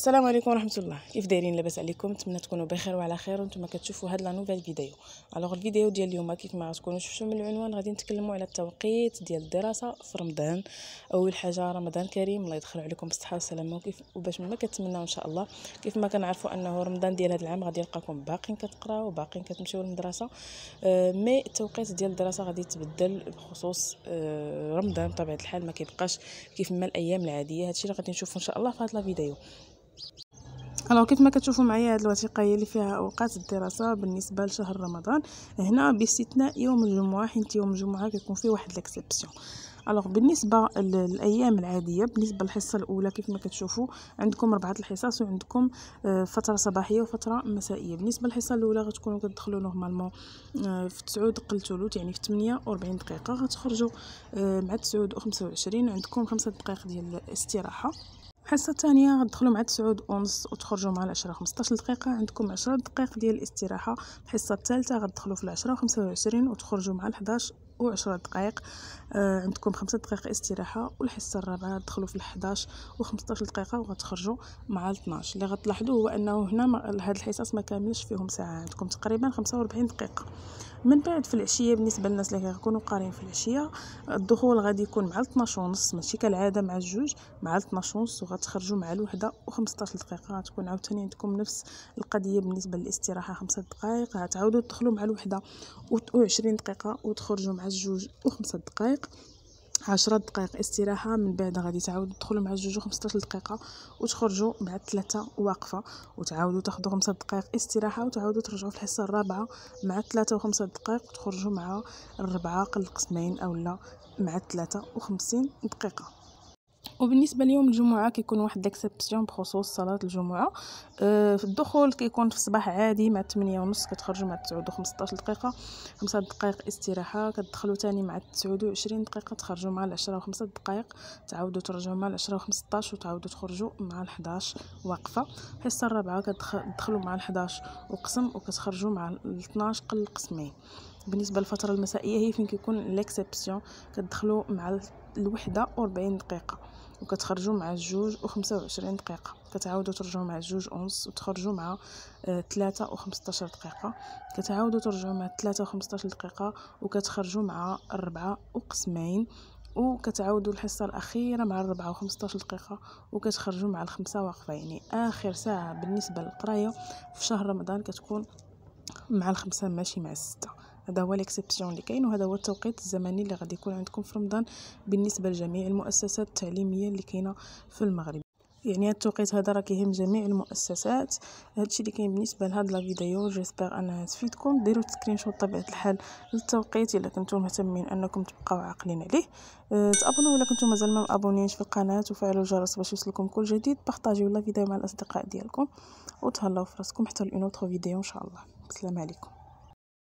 السلام عليكم ورحمه الله كيف دايرين لاباس عليكم نتمنى تكونوا بخير وعلى خير وانتم كتشوفوا هاد لا نوفيل فيديو الوغ الفيديو ديال اليوم كيف ما غتكونوا شفتوا من العنوان غادي نتكلموا على التوقيت ديال الدراسه في رمضان اول حاجه رمضان كريم الله يدخل عليكم بالصحه والسلامه وكيف وباش ما كنتمناو ان شاء الله كيف ما كنعرفوا انه رمضان ديال هذا العام غادي نلقاكم باقيين كتقراو وباقيين كتمشيو للمدرسه آه، مي التوقيت ديال الدراسه غادي يتبدل بخصوص آه، رمضان بطبيعه الحال ما كيبقاش كيف ما الايام العاديه هادشي اللي غادي نشوفو ان شاء الله في هاد الفيديو الو كيف ما كتشوفوا معايا هاد الوثيقه هي اللي فيها اوقات الدراسه بالنسبه لشهر رمضان هنا باستثناء يوم الجمعه حيت يوم الجمعه كيكون فيه واحد ليكسيبسيون الوغ بالنسبه للايام العاديه بالنسبه للحصه الاولى كيف ما كتشوفوا عندكم اربعه الحصص وعندكم آه، فتره صباحيه وفتره مسائيه بالنسبه للحصه الاولى غتكونوا كتدخلوا نورمالمون آه، في 9 دقل ثلث يعني في 48 دقيقه غتخرجوا آه، مع 9 و25 عندكم 5 دقائق ديال الاستراحه الحصه الثانيه غتدخلوا مع 9 ونص وتخرجوا مع 10 15 دقيقه عندكم 10 دقائق ديال الاستراحه الحصه الثالثه غتدخلوا في 10 و25 وتخرجوا مع 11 وعشرة دقائق آه عندكم خمسة دقائق استراحة والحصة الرابعة تدخلوا في الحداش وخمسطاش دقيقة وغتخرجوا مع الطناش اللي غتلاحظوا هو أنه هنا هاد الحصص ما كاملش فيهم ساعة عندكم تقريبا خمسة وربعين دقيقة من بعد في العشيه بالنسبه للناس اللي غيكونوا قارين في العشيه الدخول غادي يكون مع الطناش ونص ماشي كالعاده مع الجوج مع الطناش ونص وغتخرجوا مع الوحده و دقيقه غتكون عاوتاني عندكم نفس القضيه بالنسبه للاستراحه خمسة دقائق غتعاودوا تدخلوا مع الوحده و دقيقه وتخرجوا مع جوج وخمسة دقائق عشرة دقائق استراحة من بعد غادي تعاودوا تدخلوا مع جوج وخمسطاش دقيقة وتخرجوا مع ثلاثة واقفة وتعاودوا تاخذوا خمسة دقائق استراحة وتعاودوا ترجعوا في الحصة الرابعة مع ثلاثة وخمسة دقائق وتخرجوا مع الربعة قل قسمين أولا مع ثلاثة وخمسين دقيقة وبالنسبه ليوم الجمعه كيكون واحد ديكسيبسيون بخصوص صلاه الجمعه أه في الدخول كيكون في الصباح عادي مع 8 ونص كتخرجوا مع 9 و 15 دقيقه 5 دقائق استراحه كتدخلوا ثاني مع 9 و 20 دقيقه تخرجوا مع 10 و 5 دقائق تعاودوا ترجعوا مع 10 و 15 وتعاودوا تخرجوا مع 11 واقفه الحصه الرابعه كتدخلوا مع 11 وقسم وكتخرجوا مع 12 قل قسمين بالنسبه للفتره المسائيه هي فين كيكون ليكسيبسيون كتدخلوا مع الوحده 40 دقيقه وكتخرجوا مع الجوج وخمسة وعشرين دقيقة كتعاودوا ترجعوا مع الجوج ونص وتخرجوا مع ثلاثة آه، وخمسطاشر دقيقة كتعاودوا ترجعوا مع ثلاثة وخمسطاشر دقيقة وكتخرجوا مع ربعة وقسمين وكتعاودوا الحصه الاخيره مع الربعة و15 دقيقه وكتخرجوا مع الخمسه واقفه يعني اخر ساعه بالنسبه للقرايه في شهر رمضان كتكون مع الخمسه ماشي مع السته هذا هو ليكسيبسيون اللي كاين وهذا هو التوقيت الزمني اللي غادي يكون عندكم في رمضان بالنسبه لجميع المؤسسات التعليميه اللي كاينه في المغرب يعني هاد التوقيت هذا راه كيهم جميع المؤسسات هادشي اللي كاين بالنسبه لهاد لا فيديو جيسبر انها تفيدكم ديروا سكرين شوت بطبيعه الحال للتوقيت الا كنتم مهتمين انكم تبقاو عاقلين عليه أه تابوناو الا كنتم مازال ما مابونينش في القناه وفعلوا الجرس باش يوصلكم كل جديد بارطاجيو لا فيديو مع الاصدقاء ديالكم وتهلاو في راسكم حتى اوتر فيديو ان شاء الله السلام عليكم